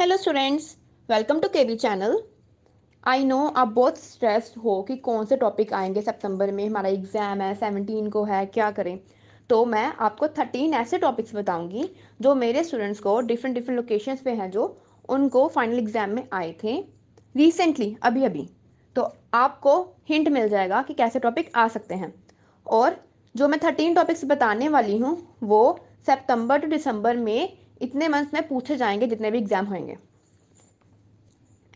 Hello students welcome to K V channel I know आप बहुत stressed हो कि कौन से टॉपिक आएंगे सितंबर में हमारा एग्ज़ाम है सेवनटीन को है क्या करें तो मैं आपको थर्टीन ऐसे टॉपिक्स बताऊंगी जो मेरे स्टूडेंट्स को डिफरेंट डिफरेंट लोकेशंस पे हैं जो उनको फाइनल एग्ज़ाम में आए थे रिसेंटली अभी अभी तो आपको हिंट मिल जाएगा कि कैसे टॉपिक आ सकते हैं और जो मैं थर्टीन टॉपिक्स बताने वाली हूँ वो सेप्टम्बर टू दिसंबर में इतने मंथ्स में पूछे जाएंगे जितने भी एग्ज़ाम होंगे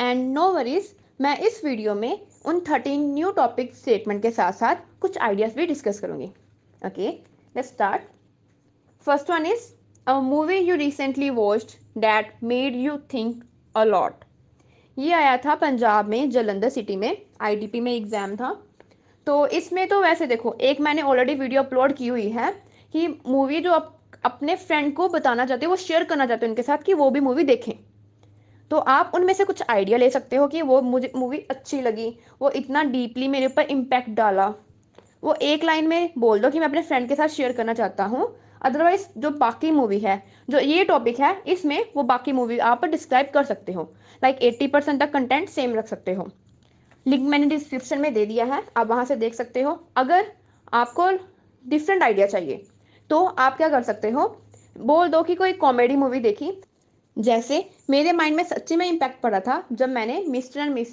एंड नो वरीज मैं इस वीडियो में उन थर्टीन न्यू टॉपिक स्टेटमेंट के साथ साथ कुछ आइडियाज़ भी डिस्कस करूंगी okay let's start first one is a movie you recently watched that made you think a lot ये आया था पंजाब में जलंधर सिटी में आईडीपी में एग्ज़ाम था तो इसमें तो वैसे देखो एक मैंने ऑलरेडी वीडियो अपलोड की हुई है कि मूवी जो अब अपने फ्रेंड को बताना चाहते हो वो शेयर करना चाहते हो उनके साथ कि वो भी मूवी देखें तो आप उनमें से कुछ आइडिया ले सकते हो कि वो मुझे मूवी अच्छी लगी वो इतना डीपली मेरे ऊपर इम्पैक्ट डाला वो एक लाइन में बोल दो कि मैं अपने फ्रेंड के साथ शेयर करना चाहता हूँ अदरवाइज जो बाकी मूवी है जो ये टॉपिक है इसमें वो बाकी मूवी आप डिस्क्राइब कर सकते हो लाइक एट्टी परसेंट तक कंटेंट सेम रख सकते हो लिंक मैंने डिस्क्रिप्शन में दे दिया है आप वहाँ से देख सकते हो अगर आपको डिफरेंट आइडिया चाहिए तो आप क्या कर सकते हो बोल दो कि कोई कॉमेडी मूवी देखी जैसे मेरे माइंड में सच्ची में इम्पैक्ट पड़ा था जब मैंने मिस्टर एंड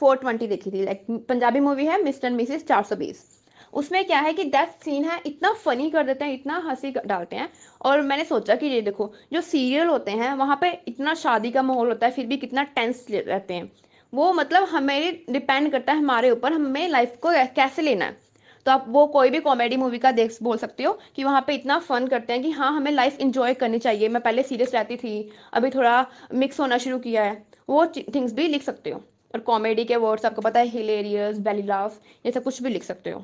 फोर 420 देखी थी लाइक पंजाबी मूवी है मिस्टर एंड मिसिस 420 उसमें क्या है कि डेथ सीन है इतना फनी कर देते हैं इतना हंसी डालते हैं और मैंने सोचा कि ये देखो जो सीरियल होते हैं वहाँ पे इतना शादी का माहौल होता है फिर भी कितना टेंस रहते हैं वो मतलब हमें डिपेंड करता है हमारे ऊपर हमें लाइफ को कैसे लेना है तो आप वो कोई भी कॉमेडी मूवी का देख बोल सकते हो कि वहाँ पे इतना फन करते हैं कि हाँ हमें लाइफ इंजॉय करनी चाहिए मैं पहले सीरियस रहती थी अभी थोड़ा मिक्स होना शुरू किया है वो थिंग्स भी लिख सकते हो और कॉमेडी के वर्ड्स आपको पता है हिलेरियस बेली लाफ ये सब कुछ भी लिख सकते हो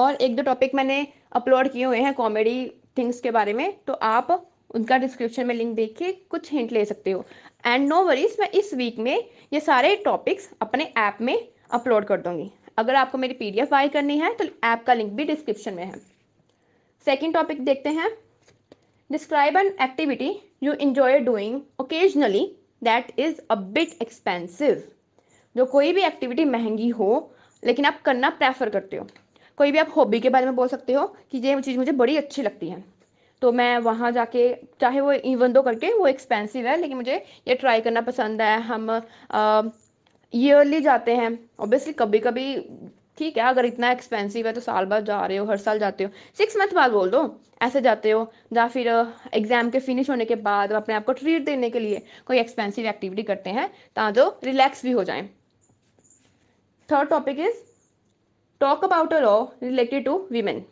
और एक दो टॉपिक मैंने अपलोड किए हुए हैं कॉमेडी थिंग्स के बारे में तो आप उनका डिस्क्रिप्शन में लिंक देख के कुछ हिंट ले सकते हो एंड नो वरीज मैं इस वीक में ये सारे टॉपिक्स अपने ऐप में अपलोड कर दूंगी अगर आपको मेरी एफ बाय करनी है तो ऐप का लिंक भी डिस्क्रिप्शन में है सेकेंड टॉपिक देखते हैं describe an activity you enjoy doing occasionally that is a bit expensive जो कोई भी एक्टिविटी महंगी हो लेकिन आप करना प्रेफर करते हो कोई भी आप हॉबी के बारे में बोल सकते हो कि ये चीज़ मुझे बड़ी अच्छी लगती है तो मैं वहाँ जाके चाहे वो इवन दो करके वो एक्सपेंसिव है लेकिन मुझे ये ट्राई करना पसंद है हम ईयरली जाते हैं ऑब्वियसली कभी कभी ठीक है अगर इतना एक्सपेंसिव है तो साल बाद जा रहे हो हर साल जाते हो सिक्स मंथ बाद बोल दो ऐसे जाते हो या फिर एग्जाम uh, के फिनिश होने के बाद अपने आप को ट्रीट देने के लिए कोई एक्सपेंसिव एक्टिविटी करते हैं ताकि जो रिलैक्स भी हो जाए third topic is talk about a law related to women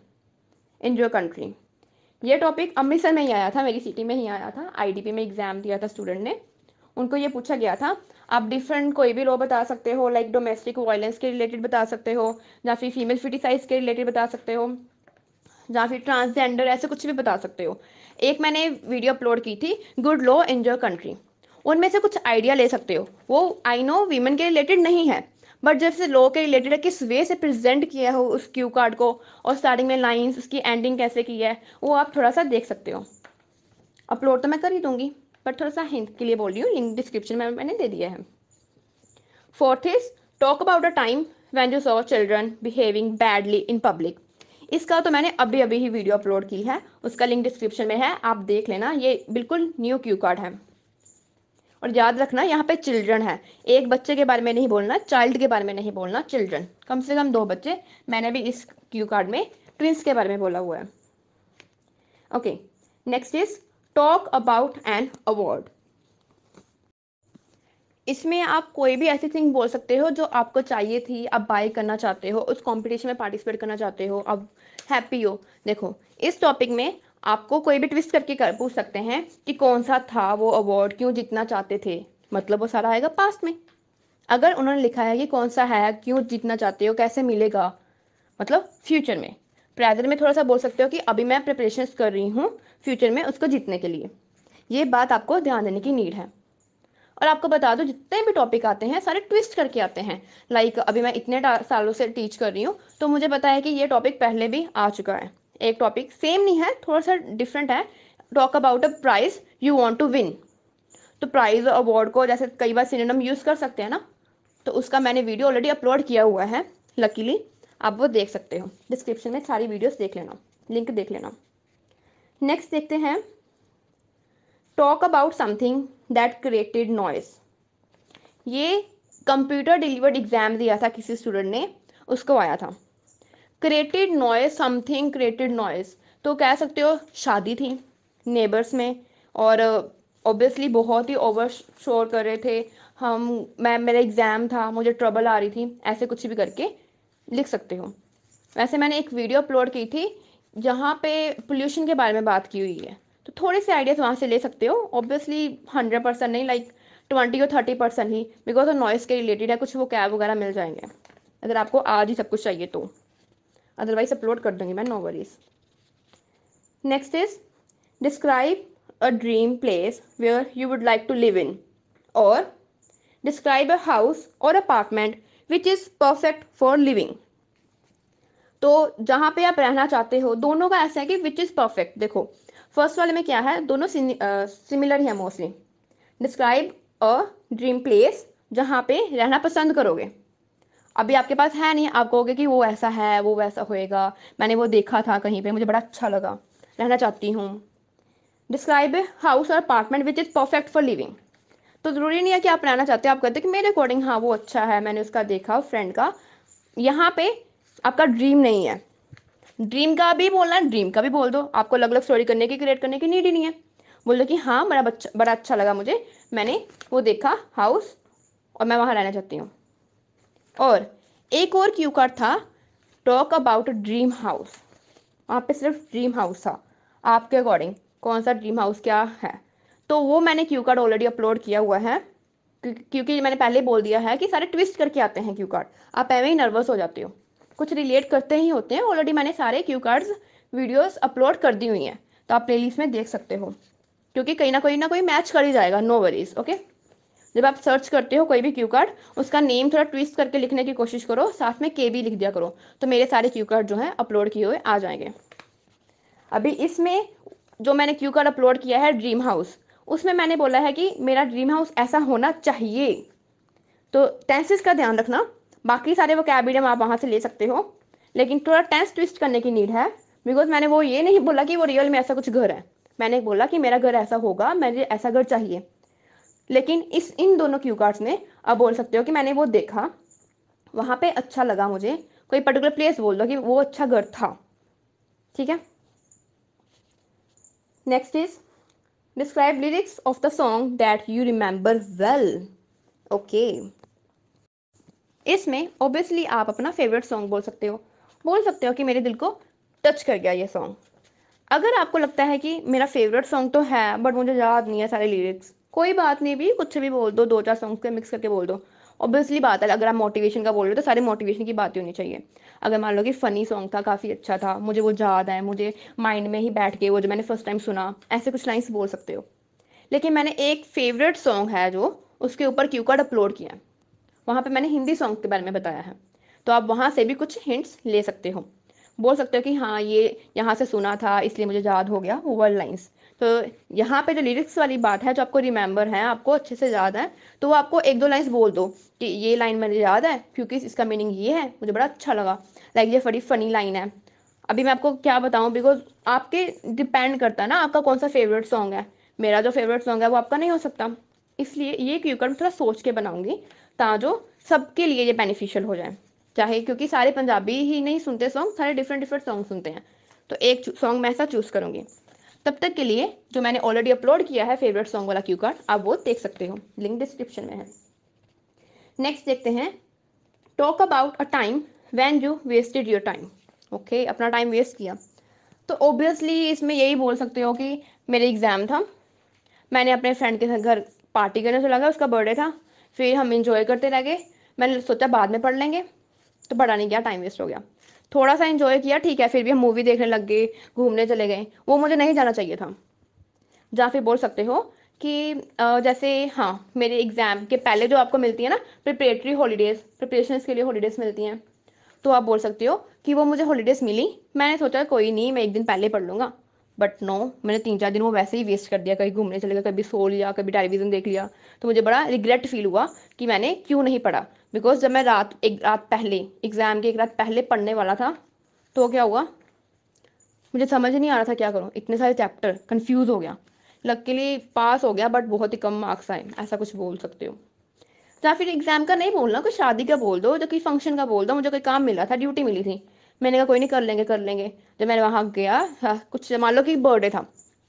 in your country ये टॉपिक अमृतसर में ही आया था मेरी सिटी में ही आया था पी में एग्जाम दिया था स्टूडेंट ने उनको ये पूछा गया था आप डिफरेंट कोई भी लॉ बता सकते हो लाइक डोमेस्टिक वायलेंस के रिलेटेड बता सकते हो या फिर फीमेल फिटिसाइज के रिलेटेड बता सकते हो या फिर ट्रांसजेंडर ऐसे कुछ भी बता सकते हो एक मैंने वीडियो अपलोड की थी good law in your country उनमें से कुछ आइडिया ले सकते हो वो आई नो वीमेन के रिलेटेड नहीं है बट जैसे लॉ के रिलेटेड है किस वे से प्रेजेंट किया हो उस क्यू कार्ड को और स्टार्टिंग में लाइंस उसकी एंडिंग कैसे की है वो आप थोड़ा सा देख सकते हो अपलोड तो मैं कर ही दूंगी पर थोड़ा सा हिंट के लिए बोल रही हूँ लिंक डिस्क्रिप्शन में मैंने दे दिया है fourth is talk about a time when you saw children behaving badly in public इसका तो मैंने अभी अभी ही वीडियो अपलोड की है उसका लिंक डिस्क्रिप्शन में है आप देख लेना ये बिल्कुल न्यू क्यू कार्ड है और याद रखना यहाँ पे चिल्ड्रन है एक बच्चे के बारे में नहीं बोलना चाइल्ड के बारे में नहीं बोलना चिल्ड्रन कम से कम दो बच्चे मैंने भी इस क्यू कार्ड में ट्विंस के बारे में बोला हुआ है okay next is talk about an award इसमें आप कोई भी ऐसी थिंग बोल सकते हो जो आपको चाहिए थी आप बाय करना चाहते हो उस कंपटीशन में पार्टिसिपेट करना चाहते हो आप हैप्पी हो देखो इस टॉपिक में आपको कोई भी ट्विस्ट करके कर पूछ सकते हैं कि कौन सा था वो अवार्ड क्यों जीतना चाहते थे मतलब वो सारा आएगा पास्ट में अगर उन्होंने लिखा है कि कौन सा है क्यों जीतना चाहते हो कैसे मिलेगा मतलब फ्यूचर में प्रेजेंट में थोड़ा सा बोल सकते हो कि अभी मैं प्रिपरेशन कर रही हूँ फ्यूचर में उसको जीतने के लिए ये बात आपको ध्यान देने की नीड है और आपको बता दो जितने भी टॉपिक आते हैं सारे ट्विस्ट करके आते हैं लाइक like, अभी मैं इतने सालों से टीच कर रही हूँ तो मुझे पता है कि ये टॉपिक पहले भी आ चुका है एक टॉपिक सेम नहीं है थोड़ा सा डिफरेंट है talk about a prize you want to win तो प्राइज और अवार्ड को जैसे कई बार सिनेम यूज़ कर सकते हैं ना तो उसका मैंने वीडियो ऑलरेडी अपलोड किया हुआ है लकीली आप वो देख सकते हो डिस्क्रिप्शन में सारी वीडियोस देख लेना लिंक देख लेना नेक्स्ट देखते हैं talk about something that created noise ये कंप्यूटर डिलीवर्ड एग्जाम दिया था किसी स्टूडेंट ने उसको आया था created noise something created noise तो कह सकते हो शादी थी नेबर्स में और ऑब्वियसली uh, बहुत ही ओवर शोर कर रहे थे हम मैम मेरा एग्ज़ाम था मुझे ट्रबल आ रही थी ऐसे कुछ भी करके लिख सकते हो वैसे मैंने एक वीडियो अपलोड की थी जहाँ पे पोल्यूशन के बारे में बात की हुई है तो थोड़े से आइडियाज़ वहाँ से ले सकते हो ऑब्वियसली हंड्रेड परसेंट नहीं लाइक ट्वेंटी और थर्टी परसेंट ही बिकॉज ऑफ नॉइस के रिलेटेड है कुछ वो कैब वगैरह मिल जाएंगे अगर आपको आज ही सब कुछ चाहिए तो अदरवाइज अपलोड कर दूंगी मैं no worries next is describe a dream place where you would like to live in और डिस्क्राइब अ हाउस और apartment which is perfect for living तो जहाँ पे आप रहना चाहते हो दोनों का ऐसा है कि विच इज़ परफेक्ट देखो फर्स्ट वाले में क्या है दोनों सिमिलर है mostly describe a dream place जहाँ पे रहना पसंद करोगे अभी आपके पास है नहीं आप कहोगे कि वो ऐसा है वो वैसा होएगा मैंने वो देखा था कहीं पे मुझे बड़ा अच्छा लगा रहना चाहती हूँ डिस्क्राइब हाउस और apartment which is perfect for living तो ज़रूरी नहीं है कि आप रहना चाहते हो आप कहते कि मेरे अकॉर्डिंग हाँ वो अच्छा है मैंने उसका देखा फ्रेंड का यहाँ पे आपका ड्रीम नहीं है ड्रीम का भी बोलना है ड्रीम का भी बोल दो आपको अलग अलग स्टोरी करने की क्रिएट करने की नीड ही नहीं है बोल दो कि हाँ मेरा बच्चा बड़ा अच्छा लगा मुझे मैंने वो देखा हाउस और मैं वहाँ रहना चाहती हूँ और एक और क्यू कार्ड था talk about a dream house वहाँ पे सिर्फ ड्रीम हाउस था आपके अकॉर्डिंग कौन सा ड्रीम हाउस क्या है तो वो मैंने क्यू कार्ड ऑलरेडी अपलोड किया हुआ है क्योंकि मैंने पहले बोल दिया है कि सारे ट्विस्ट करके आते हैं क्यू कार्ड आप एवं ही नर्वस हो जाते हो कुछ रिलेट करते ही होते हैं ऑलरेडी मैंने सारे क्यू कार्ड्स वीडियोस अपलोड कर दी हुई हैं तो आप प्लेलिस्ट में देख सकते हो क्योंकि कहीं ना कहीं ना कोई मैच कर ही जाएगा नो वरीज ओके जब आप सर्च करते हो कोई भी क्यू कार्ड उसका नेम थोड़ा ट्विस्ट करके लिखने की कोशिश करो साथ में के भी लिख दिया करो तो मेरे सारे क्यू कार्ड जो हैं अपलोड किए हुए आ जाएंगे अभी इसमें जो मैंने क्यू कार्ड अपलोड किया है ड्रीम हाउस उसमें मैंने बोला है कि मेरा ड्रीम हाउस ऐसा होना चाहिए तो टेंसेस का ध्यान रखना बाकी सारे वो कैबिडम आप वहाँ से ले सकते हो लेकिन थोड़ा टेंस ट्विस्ट करने की नीड है बिकॉज मैंने वो ये नहीं बोला कि वो रियल में ऐसा कुछ घर है मैंने बोला कि मेरा घर ऐसा होगा मुझे ऐसा घर चाहिए लेकिन इस इन दोनों क्यू कार्ड्स में आप बोल सकते हो कि मैंने वो देखा वहाँ पे अच्छा लगा मुझे कोई पर्टिकुलर प्लेस बोल दो कि वो अच्छा घर था ठीक है next is Describe lyrics of the song that you remember well. okay. इसमें ऑब्वियसली आप अपना फेवरेट सॉन्ग बोल सकते हो बोल सकते हो कि मेरे दिल को टच कर गया ये सॉन्ग अगर आपको लगता है कि मेरा फेवरेट सॉन्ग तो है बट मुझे याद नहीं है सारे लिरिक्स कोई बात नहीं भी कुछ भी बोल दो दो चार सॉन्ग्स के मिक्स करके बोल दो ऑब्वियसली बात है अगर आप मोटिवेशन का बोल रहे हो तो सारे मोटिवेशन की बातें होनी चाहिए अगर मान लो कि फ़नी सॉन्ग था काफ़ी अच्छा था मुझे वो याद है मुझे माइंड में ही बैठ गए वो जो मैंने फर्स्ट टाइम सुना ऐसे कुछ लाइन्स बोल सकते हो लेकिन मैंने एक फेवरेट सॉन्ग है जो उसके ऊपर क्यू कार्ड अपलोड किया है वहाँ पर मैंने हिंदी सॉन्ग के बारे में बताया है तो आप वहाँ से भी कुछ हिंट्स ले सकते हो बोल सकते हो कि हाँ ये यहाँ से सुना था इसलिए मुझे याद हो गया वो वर्ल्ड लाइन्स तो यहाँ पे जो लिरिक्स वाली बात है जो आपको रिमेंबर है आपको अच्छे से याद है तो वो आपको एक दो लाइन्स बोल दो कि ये लाइन मेरे याद है क्योंकि इसका मीनिंग ये है मुझे बड़ा अच्छा लगा लाइक like ये बड़ी फनी लाइन है अभी मैं आपको क्या बताऊँ बिकॉज आपके डिपेंड करता है ना आपका कौन सा फेवरेट सॉन्ग है मेरा जो फेवरेट सॉन्ग है वो आपका नहीं हो सकता इसलिए ये क्यूकर मैं थोड़ा सोच के बनाऊंगी ताजो सबके लिए ये बेनिफिशियल हो जाए चाहे क्योंकि सारे पंजाबी ही नहीं सुनते सॉन्ग सारे डिफरेंट डिफरेंट सॉन्ग सुनते हैं तो एक सॉन्ग मैं ऐसा चूज़ करूँगी तब तक के लिए जो मैंने ऑलरेडी अपलोड किया है फेवरेट सॉन्ग वाला क्यू कार्ड आप वो देख सकते हो लिंक डिस्क्रिप्शन में है नेक्स्ट देखते हैं talk about a time when you wasted your time okay अपना टाइम वेस्ट किया तो ऑब्वियसली इसमें यही बोल सकते हो कि मेरे एग्ज़ाम था मैंने अपने फ्रेंड के साथ घर पार्टी करने से लगा उसका बर्थडे था फिर हम इंजॉय करते रह गए मैंने सोचा बाद में पढ़ लेंगे तो पढ़ा नहीं गया टाइम वेस्ट हो गया थोड़ा सा इंजॉय किया ठीक है फिर भी हम मूवी देखने लग गए घूमने चले गए वो मुझे नहीं जाना चाहिए था जहाँ फिर बोल सकते हो कि जैसे हाँ मेरे एग्ज़ाम के पहले जो आपको मिलती है ना प्रिपरेटरी हॉलीडेज़ प्रिपरेशन के लिए हॉलीडेज़ मिलती हैं तो आप बोल सकते हो कि वो मुझे हॉलीडेज़ मिली मैंने सोचा कोई नहीं मैं एक दिन पहले पढ़ लूँगा बट नो मैंने तीन चार दिन वो वैसे ही वेस्ट कर दिया कहीं घूमने चले गए कभी सो लिया कभी टेलीविज़न देख लिया तो मुझे बड़ा रिग्रेट फील हुआ कि मैंने क्यों नहीं पढ़ा बिकॉज जब मैं रात एक रात पहले एग्ज़ाम के एक रात पहले पढ़ने वाला था तो क्या हुआ मुझे समझ नहीं आ रहा था क्या करूँ इतने सारे चैप्टर कन्फ्यूज़ हो गया लकीली पास हो गया बट बहुत ही कम मार्क्स आए ऐसा कुछ बोल सकते हो या फिर एग्ज़ाम का नहीं बोलना कोई शादी का बोल दो या कोई फंक्शन का बोल दो मुझे कोई काम मिला था ड्यूटी मिली थी मैंने कहा कोई नहीं कर लेंगे कर लेंगे जब मैंने वहाँ गया हाँ, कुछ मान लो कि बर्थडे था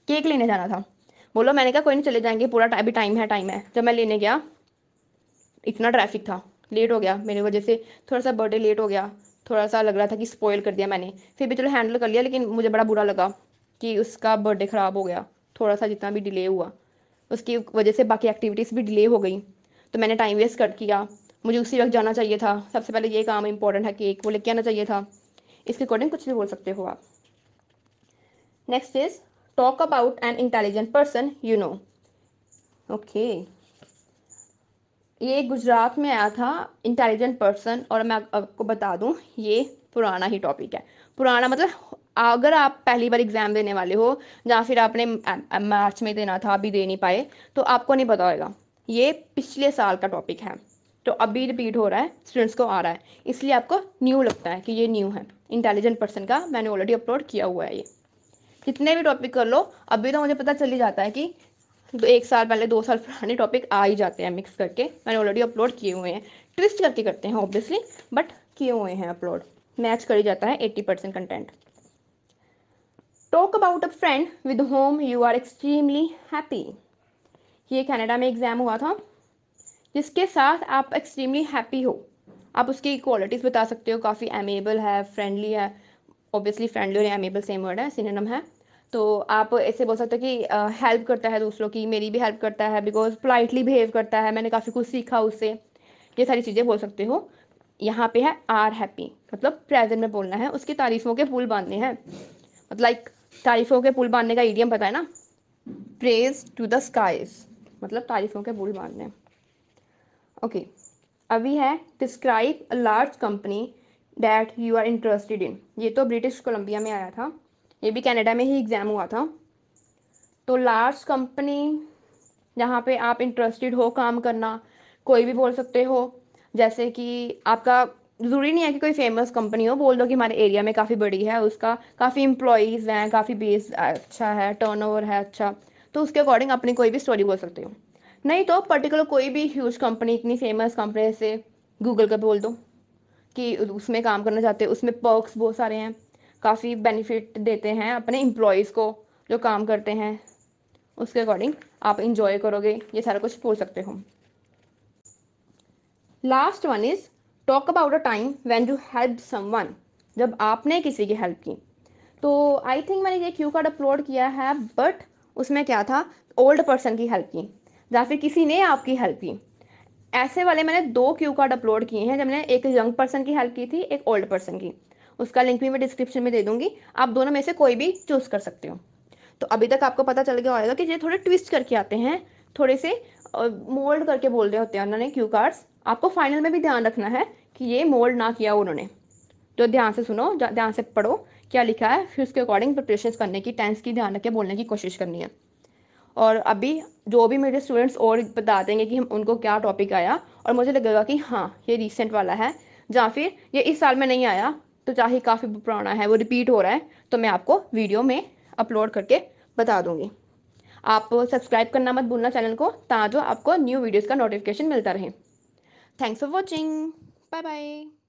केक लेने जाना था बोलो मैंने कहा कोई नहीं चले जाएंगे पूरा अभी टाइम है टाइम है जब मैं लेने गया इतना ट्रैफिक था लेट हो गया मेरी वजह से थोड़ा सा बर्थडे लेट हो गया थोड़ा सा लग रहा था कि स्पॉयल कर दिया मैंने फिर भी चलो हैंडल कर लिया लेकिन मुझे बड़ा बुरा लगा कि उसका बर्थडे ख़राब हो गया थोड़ा सा जितना भी डिले हुआ उसकी वजह से बाकी एक्टिविटीज़ भी डिले हो गई तो मैंने टाइम वेस्ट कर किया मुझे उसी वक्त जाना चाहिए था सबसे पहले ये काम इंपॉर्टेंट है केक वो लेके आना चाहिए था इसके अकॉर्डिंग कुछ भी बोल सकते हो आप next is talk about an intelligent person you know okay ये गुजरात में आया था इंटेलिजेंट पर्सन और मैं आपको बता दूं ये पुराना ही टॉपिक है पुराना मतलब अगर आप पहली बार एग्ज़ाम देने वाले हो या फिर आपने मार्च में देना था अभी दे नहीं पाए तो आपको नहीं पता होगा ये पिछले साल का टॉपिक है तो अभी रिपीट हो रहा है स्टूडेंट्स को आ रहा है इसलिए आपको न्यू लगता है कि ये न्यू है इंटेलिजेंट पर्सन का मैंने ऑलरेडी अपलोड किया हुआ है ये जितने भी टॉपिक कर लो अभी तो मुझे पता चल ही जाता है कि तो एक साल पहले दो साल पुराने टॉपिक आ ही जाते हैं मिक्स करके मैंने ऑलरेडी अपलोड किए हुए हैं ट्विस्ट करके करते हैं ऑब्वियसली बट किए हुए हैं अपलोड मैच कर ही जाता है eighty percent content talk about a friend with whom you are extremely happy ये कनाडा में एग्ज़ाम हुआ था जिसके साथ आप एक्सट्रीमली हैप्पी हो आप उसकी क्वालिटीज़ बता सकते हो काफ़ी एमेबल है फ्रेंडली है ऑब्वियसली फ्रेंडली और एमेबल सेम वर्ड है सिनेम है तो आप ऐसे बोल सकते हो कि हेल्प करता है दूसरों की मेरी भी हेल्प करता है बिकॉज पोलाइटली बिहेव करता है मैंने काफ़ी कुछ सीखा उससे ये सारी चीज़ें बोल सकते हो यहाँ पे है आर हैप्पी मतलब प्रेजेंट में बोलना है उसकी तारीफों के पुल बांधने हैं मतलब लाइक तारीफों के पुल बांधने का ईडियम पता है ना प्रेज टू द स्काइज मतलब तारीफों के पुल बांधने ओके okay. अभी है describe a large company that you are interested in ये तो ब्रिटिश कोलम्बिया में आया था ये भी कनाडा में ही एग्ज़ाम हुआ था तो लार्ज कंपनी जहाँ पे आप इंटरेस्टेड हो काम करना कोई भी बोल सकते हो जैसे कि आपका ज़रूरी नहीं है कि कोई फेमस कंपनी हो बोल दो कि हमारे एरिया में काफ़ी बड़ी है उसका काफ़ी एम्प्लॉयज़ हैं काफ़ी बेस अच्छा है टर्न है अच्छा तो उसके अकॉर्डिंग अपनी कोई भी स्टोरी बोल सकते हो नहीं तो पर्टिकुलर कोई भी ह्यूज कंपनी इतनी फेमस कंपनी से गूगल का बोल दो कि उसमें काम करना चाहते हो उसमें पर्क्स बहुत सारे हैं काफ़ी बेनिफिट देते हैं अपने इम्प्लॉयज़ को जो काम करते हैं उसके अकॉर्डिंग आप इंजॉय करोगे ये सारा कुछ बोल सकते हो last one is talk about a time when you help someone जब आपने किसी की हेल्प की तो आई थिंक मैंने ये क्यू कार्ड अपलोड किया है बट उसमें क्या था ओल्ड पर्सन की हेल्प की या फिर किसी ने आपकी हेल्प की ऐसे वाले मैंने दो क्यू कार्ड अपलोड किए हैं जब मैंने एक यंग पर्सन की हेल्प की थी एक ओल्ड पर्सन की उसका लिंक भी मैं डिस्क्रिप्शन में दे दूंगी आप दोनों में से कोई भी चूज़ कर सकते हो तो अभी तक आपको पता चल गया होगा कि ये थोड़े ट्विस्ट करके आते हैं थोड़े से मोल्ड करके बोल रहे होते हैं उन्होंने क्यू कार्ड्स आपको फाइनल में भी ध्यान रखना है कि ये मोल्ड ना किया उन्होंने तो ध्यान से सुनो ध्यान से पढ़ो क्या लिखा है फिर उसके अकॉर्डिंग प्रिपरेशन करने की टेंस की ध्यान रख के बोलने की कोशिश करनी है और अभी जो भी मेरे स्टूडेंट्स और बता देंगे कि हम उनको क्या टॉपिक आया और मुझे लगेगा कि हाँ ये रिसेंट वाला है या फिर ये इस साल में नहीं आया तो चाहे काफ़ी पुराना है वो रिपीट हो रहा है तो मैं आपको वीडियो में अपलोड करके बता दूंगी आप सब्सक्राइब करना मत भूलना चैनल को ताजो आपको न्यू वीडियोस का नोटिफिकेशन मिलता रहे thanks for watching bye bye